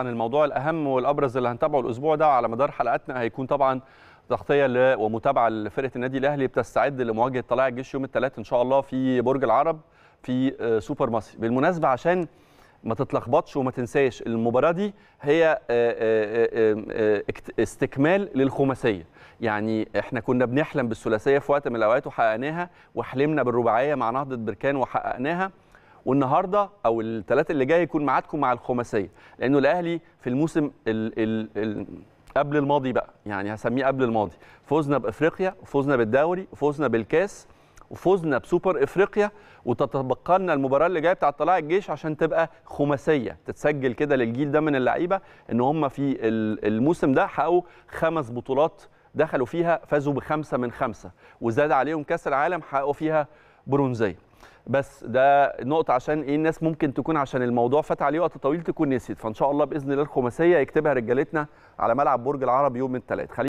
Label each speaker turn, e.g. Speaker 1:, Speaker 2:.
Speaker 1: عن الموضوع الاهم والابرز اللي هنتابعه الاسبوع ده على مدار حلقاتنا هيكون طبعا تغطيه ومتابعه لفرقه النادي الاهلي بتستعد لمواجهه طلائع الجيش يوم الثلاث ان شاء الله في برج العرب في آه، سوبر مصر بالمناسبه عشان ما تتلخبطش وما تنساش المباراه دي هي آه، آه، استكمال للخماسيه يعني احنا كنا بنحلم بالثلاثيه في وقت من الاوقات وحققناها وحلمنا بالرباعيه مع نهضه بركان وحققناها والنهارده او الثلاثه اللي جاي يكون ميعادكم مع الخماسيه لانه الاهلي في الموسم ال ال الـ قبل الماضي بقى يعني هسميه قبل الماضي فوزنا بافريقيا وفوزنا بالدوري وفوزنا بالكاس وفوزنا بسوبر افريقيا وتتبقى لنا المباراه اللي جايه بتاعت طلائع الجيش عشان تبقى خماسيه تتسجل كده للجيل ده من اللعيبه ان هم في الموسم ده حققوا خمس بطولات دخلوا فيها فازوا بخمسه من خمسه وزاد عليهم كاس العالم حققوا فيها برونزيه بس ده نقطه عشان ايه الناس ممكن تكون عشان الموضوع فات عليه وقت طويل تكون نسيت فان شاء الله باذن الله الخماسيه يكتبها رجالتنا على ملعب برج العرب يوم الثلاث